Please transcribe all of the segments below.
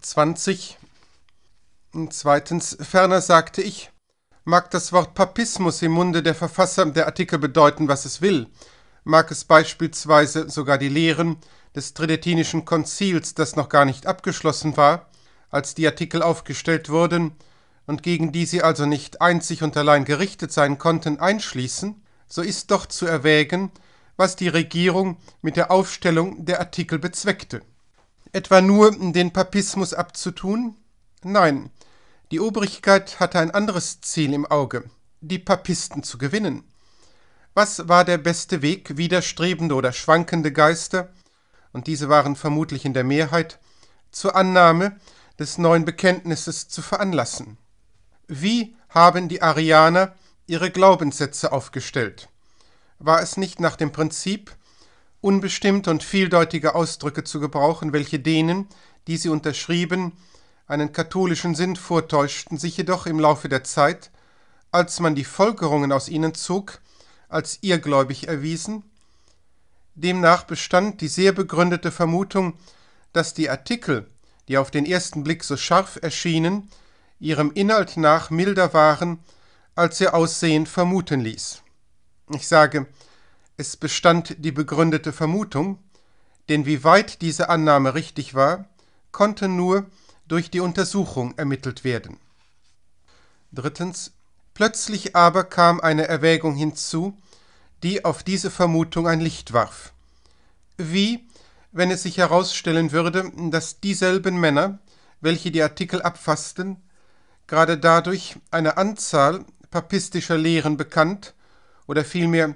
20. Zweitens, ferner sagte ich, mag das Wort Papismus im Munde der Verfasser der Artikel bedeuten, was es will, mag es beispielsweise sogar die Lehren des Tridentinischen Konzils, das noch gar nicht abgeschlossen war, als die Artikel aufgestellt wurden und gegen die sie also nicht einzig und allein gerichtet sein konnten, einschließen, so ist doch zu erwägen, was die Regierung mit der Aufstellung der Artikel bezweckte etwa nur den Papismus abzutun? Nein, die Obrigkeit hatte ein anderes Ziel im Auge, die Papisten zu gewinnen. Was war der beste Weg, widerstrebende oder schwankende Geister, und diese waren vermutlich in der Mehrheit, zur Annahme des neuen Bekenntnisses zu veranlassen? Wie haben die Arianer ihre Glaubenssätze aufgestellt? War es nicht nach dem Prinzip unbestimmte und vieldeutige Ausdrücke zu gebrauchen, welche denen, die sie unterschrieben, einen katholischen Sinn vortäuschten, sich jedoch im Laufe der Zeit, als man die Folgerungen aus ihnen zog, als irrgläubig erwiesen. Demnach bestand die sehr begründete Vermutung, dass die Artikel, die auf den ersten Blick so scharf erschienen, ihrem Inhalt nach milder waren, als ihr Aussehen vermuten ließ. Ich sage, es bestand die begründete Vermutung, denn wie weit diese Annahme richtig war, konnte nur durch die Untersuchung ermittelt werden. Drittens. Plötzlich aber kam eine Erwägung hinzu, die auf diese Vermutung ein Licht warf. Wie, wenn es sich herausstellen würde, dass dieselben Männer, welche die Artikel abfassten, gerade dadurch eine Anzahl papistischer Lehren bekannt oder vielmehr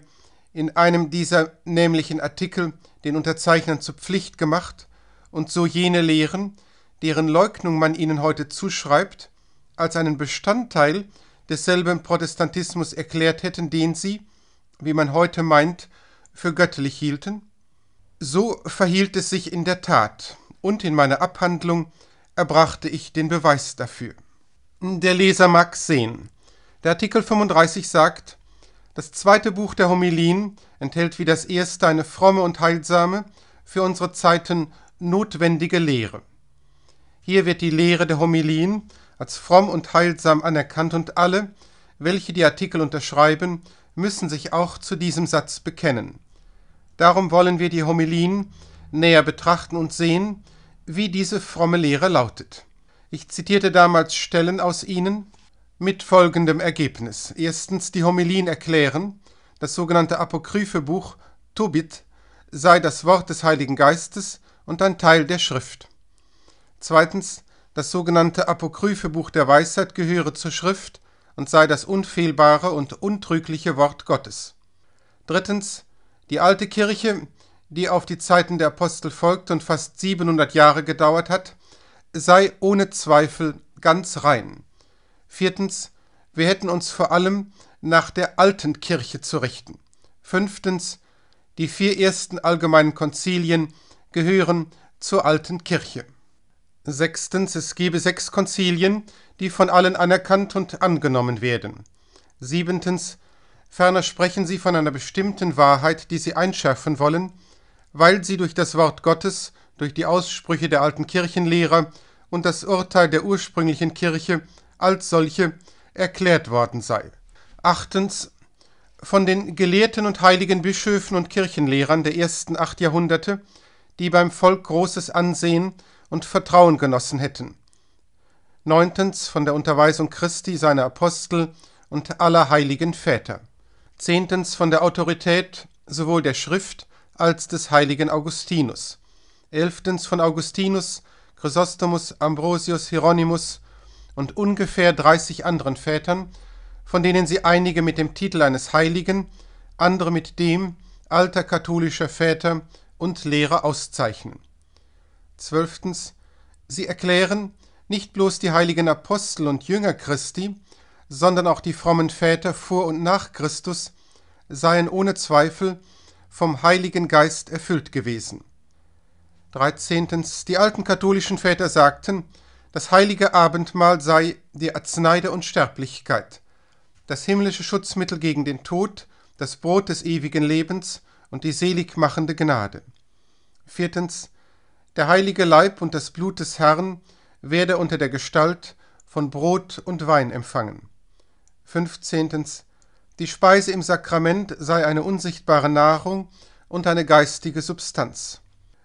in einem dieser nämlichen Artikel den Unterzeichnern zur Pflicht gemacht und so jene Lehren, deren Leugnung man ihnen heute zuschreibt, als einen Bestandteil desselben Protestantismus erklärt hätten, den sie, wie man heute meint, für göttlich hielten? So verhielt es sich in der Tat, und in meiner Abhandlung erbrachte ich den Beweis dafür. Der Leser mag sehen. Der Artikel 35 sagt, das zweite Buch der Homilien enthält wie das erste eine fromme und heilsame, für unsere Zeiten notwendige Lehre. Hier wird die Lehre der Homilien als fromm und heilsam anerkannt und alle, welche die Artikel unterschreiben, müssen sich auch zu diesem Satz bekennen. Darum wollen wir die Homilien näher betrachten und sehen, wie diese fromme Lehre lautet. Ich zitierte damals Stellen aus ihnen, mit folgendem Ergebnis. Erstens, die Homilien erklären, das sogenannte apokryphe Buch Tobit sei das Wort des Heiligen Geistes und ein Teil der Schrift. Zweitens, das sogenannte apokryphe Buch der Weisheit gehöre zur Schrift und sei das unfehlbare und untrügliche Wort Gottes. Drittens, die alte Kirche, die auf die Zeiten der Apostel folgt und fast 700 Jahre gedauert hat, sei ohne Zweifel ganz rein. Viertens, wir hätten uns vor allem nach der alten Kirche zu richten. Fünftens, die vier ersten allgemeinen Konzilien gehören zur alten Kirche. Sechstens, es gebe sechs Konzilien, die von allen anerkannt und angenommen werden. Siebentens, ferner sprechen sie von einer bestimmten Wahrheit, die sie einschärfen wollen, weil sie durch das Wort Gottes, durch die Aussprüche der alten Kirchenlehrer und das Urteil der ursprünglichen Kirche als solche erklärt worden sei. Achtens von den Gelehrten und heiligen Bischöfen und Kirchenlehrern der ersten acht Jahrhunderte, die beim Volk großes Ansehen und Vertrauen genossen hätten. Neuntens von der Unterweisung Christi, seiner Apostel und aller heiligen Väter. Zehntens von der Autorität sowohl der Schrift als des heiligen Augustinus. Elftens von Augustinus, Chrysostomus, Ambrosius, Hieronymus und ungefähr 30 anderen Vätern, von denen sie einige mit dem Titel eines Heiligen, andere mit dem alter katholischer Väter und Lehrer auszeichnen. Zwölftens. Sie erklären nicht bloß die heiligen Apostel und Jünger Christi, sondern auch die frommen Väter vor und nach Christus seien ohne Zweifel vom Heiligen Geist erfüllt gewesen. 13. Die alten katholischen Väter sagten, das heilige Abendmahl sei die Arznei der Unsterblichkeit, das himmlische Schutzmittel gegen den Tod, das Brot des ewigen Lebens und die seligmachende Gnade. Viertens. Der heilige Leib und das Blut des Herrn werde unter der Gestalt von Brot und Wein empfangen. Fünfzehntens. Die Speise im Sakrament sei eine unsichtbare Nahrung und eine geistige Substanz.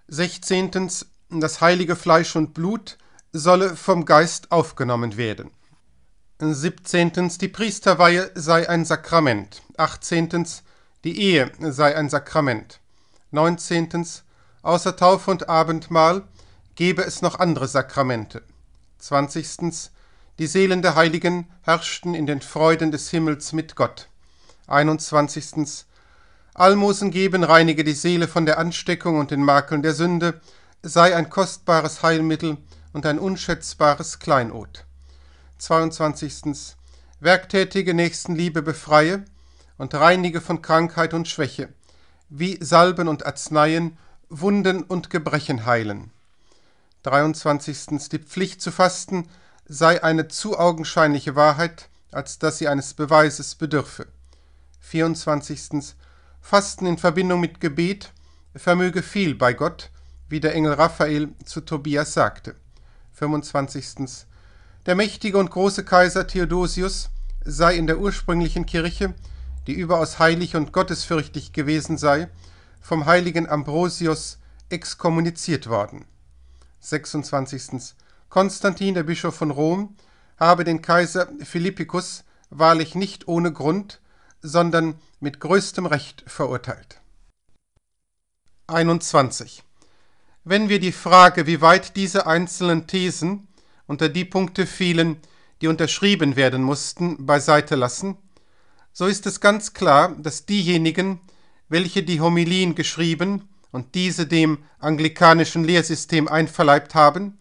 Sechzehntens. Das heilige Fleisch und Blut solle vom Geist aufgenommen werden. 17. Die Priesterweihe sei ein Sakrament. 18. Die Ehe sei ein Sakrament. 19. Außer Taufe und Abendmahl gebe es noch andere Sakramente. 20. Die Seelen der Heiligen herrschten in den Freuden des Himmels mit Gott. 21. Almosen geben reinige die Seele von der Ansteckung und den Makeln der Sünde, sei ein kostbares Heilmittel und ein unschätzbares Kleinod. 22. Werktätige Nächstenliebe befreie und reinige von Krankheit und Schwäche, wie Salben und Arzneien, Wunden und Gebrechen heilen. 23. Die Pflicht zu fasten sei eine zu augenscheinliche Wahrheit, als dass sie eines Beweises bedürfe. 24. Fasten in Verbindung mit Gebet vermöge viel bei Gott, wie der Engel Raphael zu Tobias sagte. 25. Der mächtige und große Kaiser Theodosius sei in der ursprünglichen Kirche, die überaus heilig und gottesfürchtig gewesen sei, vom heiligen Ambrosius exkommuniziert worden. 26. Konstantin, der Bischof von Rom, habe den Kaiser Philippicus wahrlich nicht ohne Grund, sondern mit größtem Recht verurteilt. 21 wenn wir die Frage, wie weit diese einzelnen Thesen, unter die Punkte fielen, die unterschrieben werden mussten, beiseite lassen, so ist es ganz klar, dass diejenigen, welche die Homilien geschrieben und diese dem anglikanischen Lehrsystem einverleibt haben,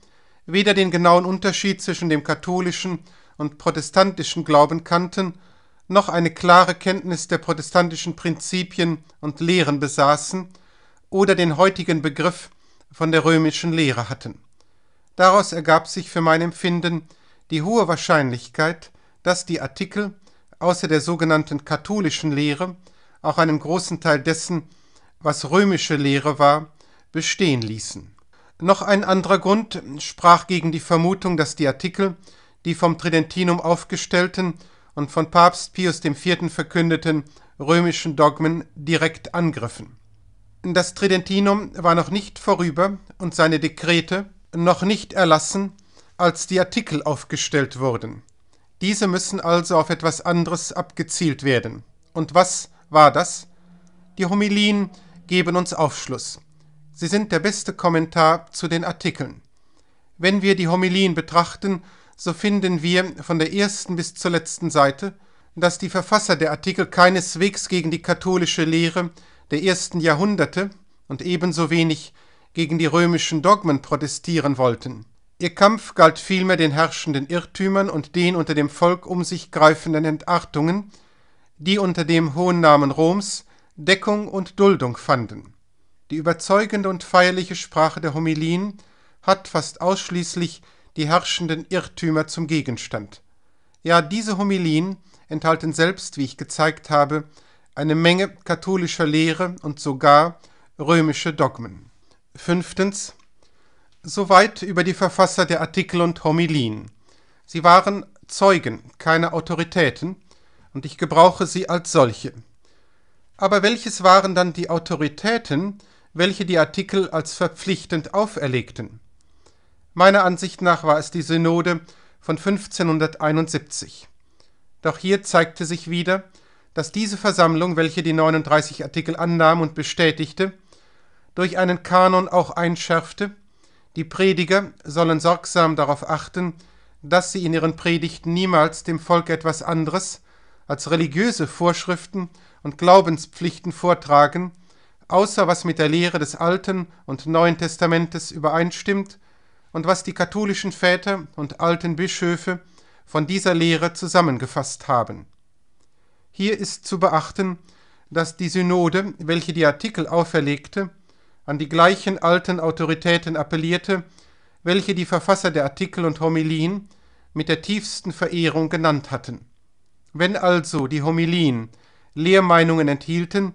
weder den genauen Unterschied zwischen dem katholischen und protestantischen Glauben kannten, noch eine klare Kenntnis der protestantischen Prinzipien und Lehren besaßen oder den heutigen Begriff von der römischen Lehre hatten. Daraus ergab sich für mein Empfinden die hohe Wahrscheinlichkeit, dass die Artikel außer der sogenannten katholischen Lehre auch einen großen Teil dessen, was römische Lehre war, bestehen ließen. Noch ein anderer Grund sprach gegen die Vermutung, dass die Artikel, die vom Tridentinum aufgestellten und von Papst Pius IV. verkündeten römischen Dogmen direkt angriffen. Das Tridentinum war noch nicht vorüber und seine Dekrete noch nicht erlassen, als die Artikel aufgestellt wurden. Diese müssen also auf etwas anderes abgezielt werden. Und was war das? Die Homilien geben uns Aufschluss. Sie sind der beste Kommentar zu den Artikeln. Wenn wir die Homilien betrachten, so finden wir von der ersten bis zur letzten Seite, dass die Verfasser der Artikel keineswegs gegen die katholische Lehre der ersten Jahrhunderte und ebenso wenig gegen die römischen Dogmen protestieren wollten. Ihr Kampf galt vielmehr den herrschenden Irrtümern und den unter dem Volk um sich greifenden Entartungen, die unter dem hohen Namen Roms Deckung und Duldung fanden. Die überzeugende und feierliche Sprache der Homilien hat fast ausschließlich die herrschenden Irrtümer zum Gegenstand. Ja, diese Homilien enthalten selbst, wie ich gezeigt habe, eine Menge katholischer Lehre und sogar römische Dogmen. Fünftens. Soweit über die Verfasser der Artikel und Homilien. Sie waren Zeugen, keine Autoritäten, und ich gebrauche sie als solche. Aber welches waren dann die Autoritäten, welche die Artikel als verpflichtend auferlegten? Meiner Ansicht nach war es die Synode von 1571. Doch hier zeigte sich wieder, dass diese Versammlung, welche die 39 Artikel annahm und bestätigte, durch einen Kanon auch einschärfte, die Prediger sollen sorgsam darauf achten, dass sie in ihren Predigten niemals dem Volk etwas anderes als religiöse Vorschriften und Glaubenspflichten vortragen, außer was mit der Lehre des Alten und Neuen Testamentes übereinstimmt und was die katholischen Väter und alten Bischöfe von dieser Lehre zusammengefasst haben. Hier ist zu beachten, dass die Synode, welche die Artikel auferlegte, an die gleichen alten Autoritäten appellierte, welche die Verfasser der Artikel und Homilien mit der tiefsten Verehrung genannt hatten. Wenn also die Homilien Lehrmeinungen enthielten,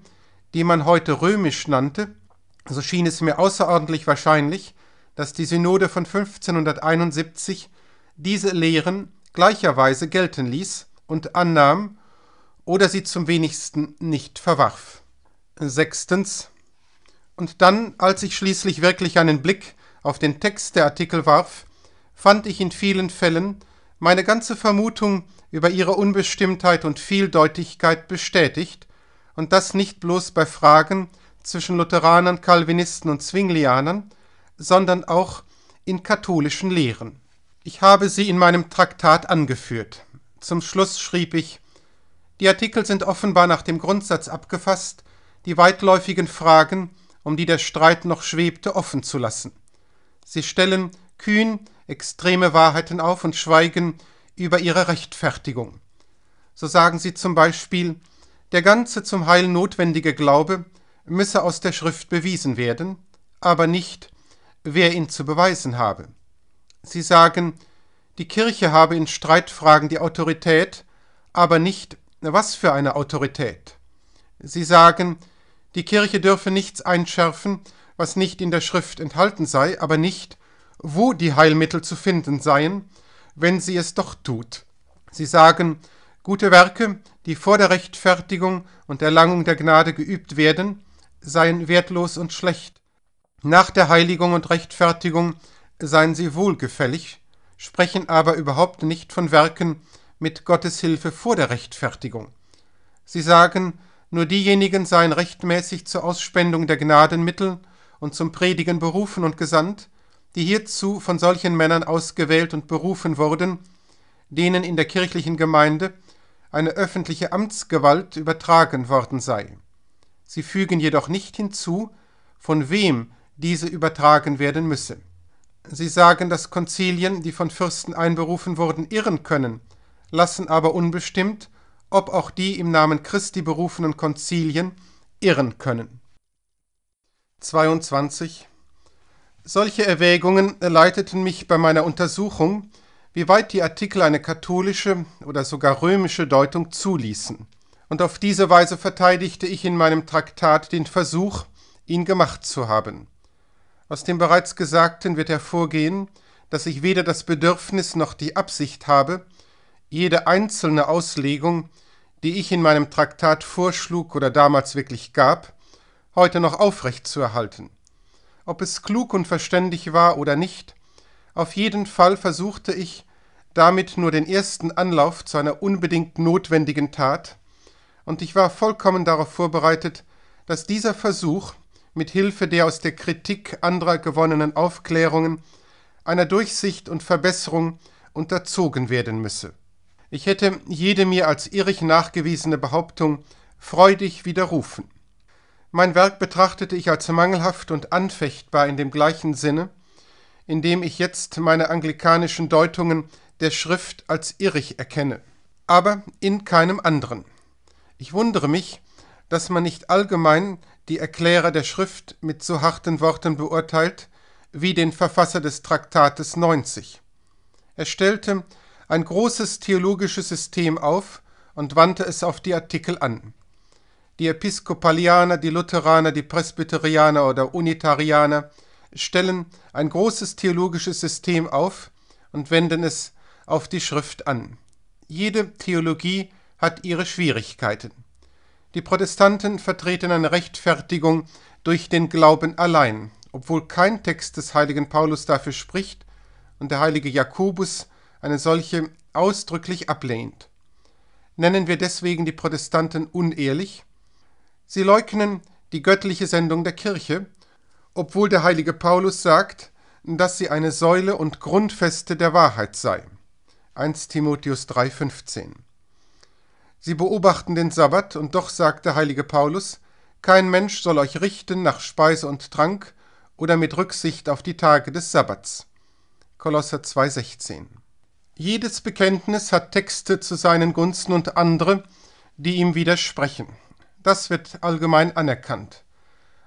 die man heute römisch nannte, so schien es mir außerordentlich wahrscheinlich, dass die Synode von 1571 diese Lehren gleicherweise gelten ließ und annahm oder sie zum wenigsten nicht verwarf. Sechstens. Und dann, als ich schließlich wirklich einen Blick auf den Text der Artikel warf, fand ich in vielen Fällen meine ganze Vermutung über ihre Unbestimmtheit und Vieldeutigkeit bestätigt, und das nicht bloß bei Fragen zwischen Lutheranern, Calvinisten und Zwinglianern, sondern auch in katholischen Lehren. Ich habe sie in meinem Traktat angeführt. Zum Schluss schrieb ich die Artikel sind offenbar nach dem Grundsatz abgefasst, die weitläufigen Fragen, um die der Streit noch schwebte, offen zu lassen. Sie stellen kühn extreme Wahrheiten auf und schweigen über ihre Rechtfertigung. So sagen sie zum Beispiel, der ganze zum Heil notwendige Glaube müsse aus der Schrift bewiesen werden, aber nicht, wer ihn zu beweisen habe. Sie sagen, die Kirche habe in Streitfragen die Autorität, aber nicht was für eine Autorität. Sie sagen, die Kirche dürfe nichts einschärfen, was nicht in der Schrift enthalten sei, aber nicht, wo die Heilmittel zu finden seien, wenn sie es doch tut. Sie sagen, gute Werke, die vor der Rechtfertigung und Erlangung der Gnade geübt werden, seien wertlos und schlecht. Nach der Heiligung und Rechtfertigung seien sie wohlgefällig, sprechen aber überhaupt nicht von Werken, mit Gottes Hilfe vor der Rechtfertigung. Sie sagen, nur diejenigen seien rechtmäßig zur Ausspendung der Gnadenmittel und zum Predigen berufen und gesandt, die hierzu von solchen Männern ausgewählt und berufen wurden, denen in der kirchlichen Gemeinde eine öffentliche Amtsgewalt übertragen worden sei. Sie fügen jedoch nicht hinzu, von wem diese übertragen werden müsse. Sie sagen, dass Konzilien, die von Fürsten einberufen wurden, irren können lassen aber unbestimmt, ob auch die im Namen Christi berufenen Konzilien irren können. 22. Solche Erwägungen leiteten mich bei meiner Untersuchung, wie weit die Artikel eine katholische oder sogar römische Deutung zuließen. Und auf diese Weise verteidigte ich in meinem Traktat den Versuch, ihn gemacht zu haben. Aus dem bereits Gesagten wird hervorgehen, dass ich weder das Bedürfnis noch die Absicht habe, jede einzelne Auslegung, die ich in meinem Traktat vorschlug oder damals wirklich gab, heute noch aufrecht zu erhalten. Ob es klug und verständig war oder nicht, auf jeden Fall versuchte ich, damit nur den ersten Anlauf zu einer unbedingt notwendigen Tat, und ich war vollkommen darauf vorbereitet, dass dieser Versuch, mit Hilfe der aus der Kritik anderer gewonnenen Aufklärungen, einer Durchsicht und Verbesserung unterzogen werden müsse. Ich hätte jede mir als irrig nachgewiesene Behauptung freudig widerrufen. Mein Werk betrachtete ich als mangelhaft und anfechtbar in dem gleichen Sinne, in dem ich jetzt meine anglikanischen Deutungen der Schrift als irrig erkenne, aber in keinem anderen. Ich wundere mich, dass man nicht allgemein die Erklärer der Schrift mit so harten Worten beurteilt, wie den Verfasser des Traktates 90. Er stellte ein großes theologisches System auf und wandte es auf die Artikel an. Die Episkopalianer, die Lutheraner, die Presbyterianer oder Unitarianer stellen ein großes theologisches System auf und wenden es auf die Schrift an. Jede Theologie hat ihre Schwierigkeiten. Die Protestanten vertreten eine Rechtfertigung durch den Glauben allein, obwohl kein Text des heiligen Paulus dafür spricht und der heilige Jakobus eine solche ausdrücklich ablehnt. Nennen wir deswegen die Protestanten unehrlich? Sie leugnen die göttliche Sendung der Kirche, obwohl der heilige Paulus sagt, dass sie eine Säule und Grundfeste der Wahrheit sei. 1 Timotheus 3:15. Sie beobachten den Sabbat und doch sagt der heilige Paulus, kein Mensch soll euch richten nach Speise und Trank oder mit Rücksicht auf die Tage des Sabbats. Kolosser 2,16 jedes Bekenntnis hat Texte zu seinen Gunsten und andere, die ihm widersprechen. Das wird allgemein anerkannt.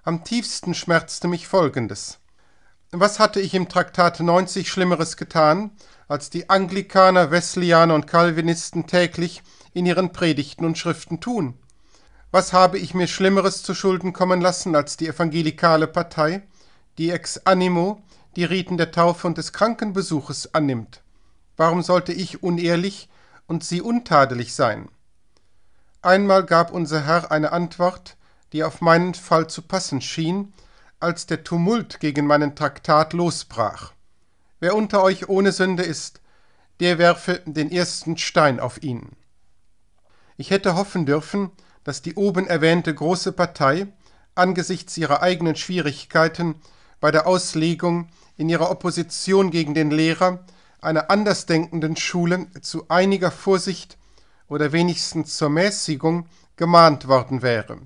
Am tiefsten schmerzte mich Folgendes. Was hatte ich im Traktat 90 Schlimmeres getan, als die Anglikaner, Wesleyaner und Calvinisten täglich in ihren Predigten und Schriften tun? Was habe ich mir Schlimmeres zu Schulden kommen lassen als die evangelikale Partei, die ex animo die Riten der Taufe und des Krankenbesuches annimmt? Warum sollte ich unehrlich und sie untadelig sein? Einmal gab unser Herr eine Antwort, die auf meinen Fall zu passen schien, als der Tumult gegen meinen Traktat losbrach. Wer unter euch ohne Sünde ist, der werfe den ersten Stein auf ihn. Ich hätte hoffen dürfen, dass die oben erwähnte große Partei angesichts ihrer eigenen Schwierigkeiten bei der Auslegung in ihrer Opposition gegen den Lehrer einer andersdenkenden Schule zu einiger Vorsicht oder wenigstens zur Mäßigung gemahnt worden wäre.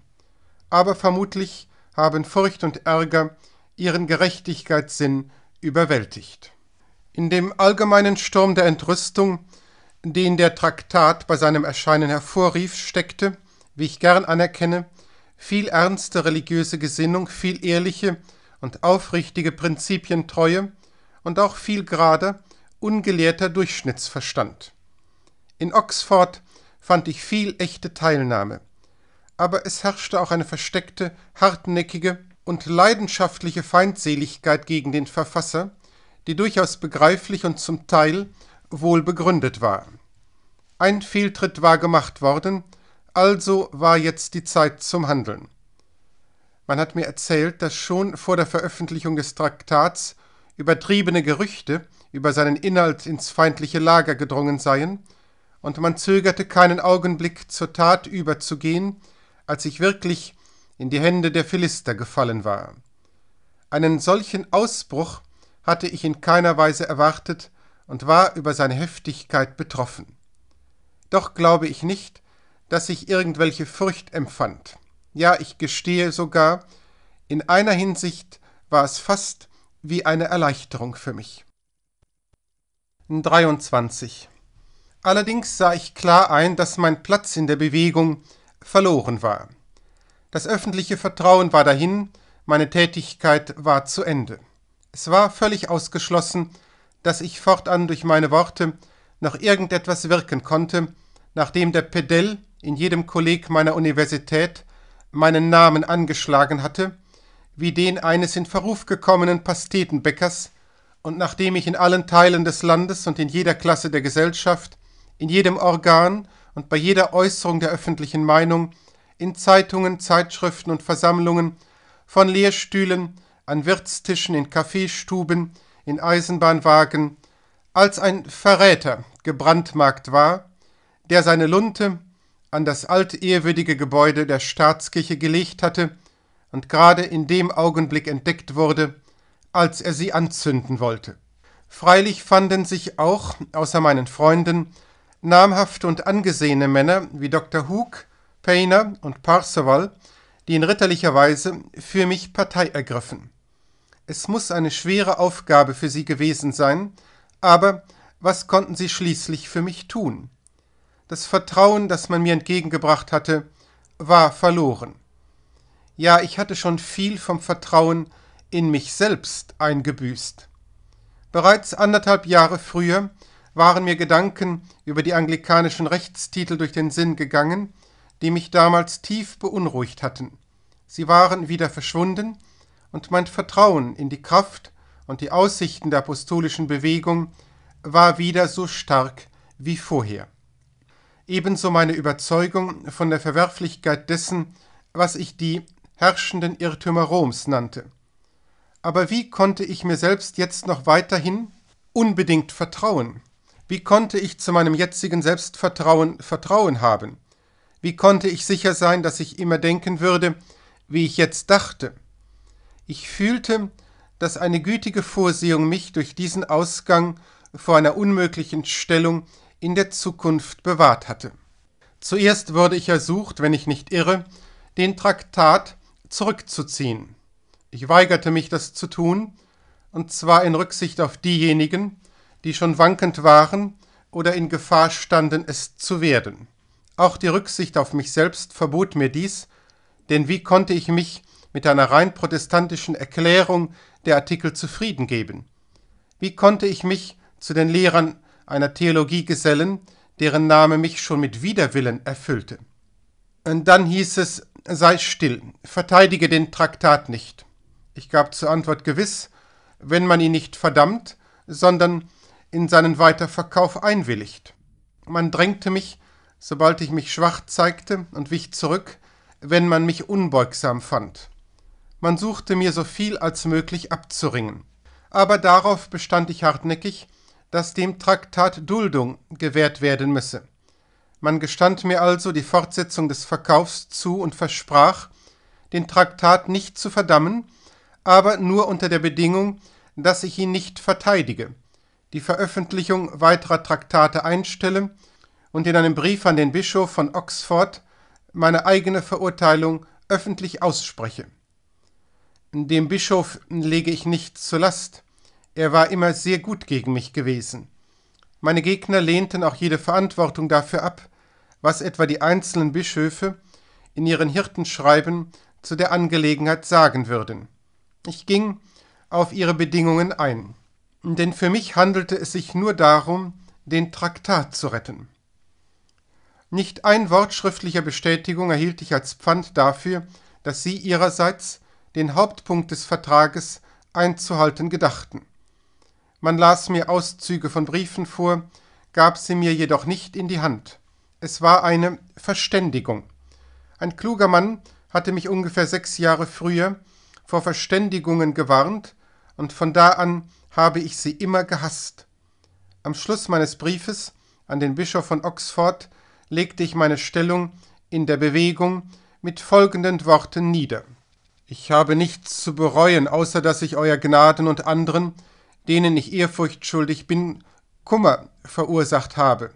Aber vermutlich haben Furcht und Ärger ihren Gerechtigkeitssinn überwältigt. In dem allgemeinen Sturm der Entrüstung, den der Traktat bei seinem Erscheinen hervorrief, steckte, wie ich gern anerkenne, viel ernste religiöse Gesinnung, viel ehrliche und aufrichtige Prinzipientreue und auch viel gerade ungelehrter Durchschnittsverstand. In Oxford fand ich viel echte Teilnahme, aber es herrschte auch eine versteckte, hartnäckige und leidenschaftliche Feindseligkeit gegen den Verfasser, die durchaus begreiflich und zum Teil wohl begründet war. Ein Fehltritt war gemacht worden, also war jetzt die Zeit zum Handeln. Man hat mir erzählt, dass schon vor der Veröffentlichung des Traktats übertriebene Gerüchte über seinen Inhalt ins feindliche Lager gedrungen seien, und man zögerte keinen Augenblick zur Tat überzugehen, als ich wirklich in die Hände der Philister gefallen war. Einen solchen Ausbruch hatte ich in keiner Weise erwartet und war über seine Heftigkeit betroffen. Doch glaube ich nicht, dass ich irgendwelche Furcht empfand. Ja, ich gestehe sogar, in einer Hinsicht war es fast wie eine Erleichterung für mich. 23. Allerdings sah ich klar ein, dass mein Platz in der Bewegung verloren war. Das öffentliche Vertrauen war dahin, meine Tätigkeit war zu Ende. Es war völlig ausgeschlossen, dass ich fortan durch meine Worte noch irgendetwas wirken konnte, nachdem der Pedell in jedem Kolleg meiner Universität meinen Namen angeschlagen hatte, wie den eines in Verruf gekommenen Pastetenbäckers, und nachdem ich in allen Teilen des Landes und in jeder Klasse der Gesellschaft, in jedem Organ und bei jeder Äußerung der öffentlichen Meinung, in Zeitungen, Zeitschriften und Versammlungen, von Lehrstühlen, an Wirtstischen, in Kaffeestuben, in Eisenbahnwagen, als ein Verräter gebrandmarkt war, der seine Lunte an das altehrwürdige Gebäude der Staatskirche gelegt hatte und gerade in dem Augenblick entdeckt wurde, als er sie anzünden wollte. Freilich fanden sich auch, außer meinen Freunden, namhafte und angesehene Männer wie Dr. Hook, Payner und Parseval, die in ritterlicher Weise für mich Partei ergriffen. Es muss eine schwere Aufgabe für sie gewesen sein, aber was konnten sie schließlich für mich tun? Das Vertrauen, das man mir entgegengebracht hatte, war verloren. Ja, ich hatte schon viel vom Vertrauen in mich selbst eingebüßt. Bereits anderthalb Jahre früher waren mir Gedanken über die anglikanischen Rechtstitel durch den Sinn gegangen, die mich damals tief beunruhigt hatten. Sie waren wieder verschwunden, und mein Vertrauen in die Kraft und die Aussichten der apostolischen Bewegung war wieder so stark wie vorher. Ebenso meine Überzeugung von der Verwerflichkeit dessen, was ich die herrschenden Irrtümer Roms nannte. Aber wie konnte ich mir selbst jetzt noch weiterhin unbedingt vertrauen? Wie konnte ich zu meinem jetzigen Selbstvertrauen Vertrauen haben? Wie konnte ich sicher sein, dass ich immer denken würde, wie ich jetzt dachte? Ich fühlte, dass eine gütige Vorsehung mich durch diesen Ausgang vor einer unmöglichen Stellung in der Zukunft bewahrt hatte. Zuerst wurde ich ersucht, wenn ich nicht irre, den Traktat zurückzuziehen. Ich weigerte mich, das zu tun, und zwar in Rücksicht auf diejenigen, die schon wankend waren oder in Gefahr standen, es zu werden. Auch die Rücksicht auf mich selbst verbot mir dies, denn wie konnte ich mich mit einer rein protestantischen Erklärung der Artikel zufrieden geben? Wie konnte ich mich zu den Lehrern einer Theologie gesellen, deren Name mich schon mit Widerwillen erfüllte? Und dann hieß es, sei still, verteidige den Traktat nicht. Ich gab zur Antwort gewiss, wenn man ihn nicht verdammt, sondern in seinen Weiterverkauf einwilligt. Man drängte mich, sobald ich mich schwach zeigte und wich zurück, wenn man mich unbeugsam fand. Man suchte mir so viel als möglich abzuringen. Aber darauf bestand ich hartnäckig, dass dem Traktat Duldung gewährt werden müsse. Man gestand mir also die Fortsetzung des Verkaufs zu und versprach, den Traktat nicht zu verdammen, aber nur unter der Bedingung, dass ich ihn nicht verteidige, die Veröffentlichung weiterer Traktate einstelle und in einem Brief an den Bischof von Oxford meine eigene Verurteilung öffentlich ausspreche. Dem Bischof lege ich nichts zur Last, er war immer sehr gut gegen mich gewesen. Meine Gegner lehnten auch jede Verantwortung dafür ab, was etwa die einzelnen Bischöfe in ihren Hirtenschreiben zu der Angelegenheit sagen würden. Ich ging auf ihre Bedingungen ein, denn für mich handelte es sich nur darum, den Traktat zu retten. Nicht ein Wort schriftlicher Bestätigung erhielt ich als Pfand dafür, dass sie ihrerseits den Hauptpunkt des Vertrages einzuhalten gedachten. Man las mir Auszüge von Briefen vor, gab sie mir jedoch nicht in die Hand. Es war eine Verständigung. Ein kluger Mann hatte mich ungefähr sechs Jahre früher vor Verständigungen gewarnt, und von da an habe ich sie immer gehasst. Am Schluss meines Briefes an den Bischof von Oxford legte ich meine Stellung in der Bewegung mit folgenden Worten nieder. Ich habe nichts zu bereuen, außer dass ich euer Gnaden und anderen, denen ich Ehrfurcht schuldig bin, Kummer verursacht habe.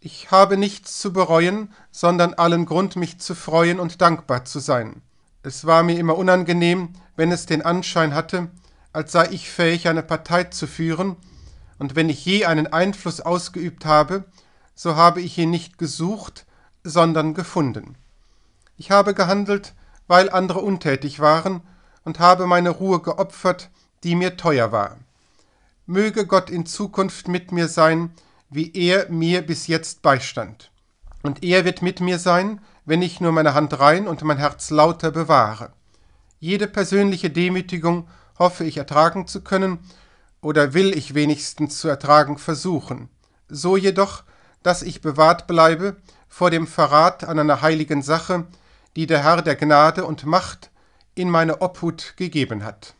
Ich habe nichts zu bereuen, sondern allen Grund, mich zu freuen und dankbar zu sein. Es war mir immer unangenehm, wenn es den Anschein hatte, als sei ich fähig, eine Partei zu führen, und wenn ich je einen Einfluss ausgeübt habe, so habe ich ihn nicht gesucht, sondern gefunden. Ich habe gehandelt, weil andere untätig waren, und habe meine Ruhe geopfert, die mir teuer war. Möge Gott in Zukunft mit mir sein, wie er mir bis jetzt beistand. Und er wird mit mir sein, wenn ich nur meine Hand rein und mein Herz lauter bewahre. Jede persönliche Demütigung hoffe ich ertragen zu können, oder will ich wenigstens zu ertragen versuchen. So jedoch, dass ich bewahrt bleibe vor dem Verrat an einer heiligen Sache, die der Herr der Gnade und Macht in meine Obhut gegeben hat.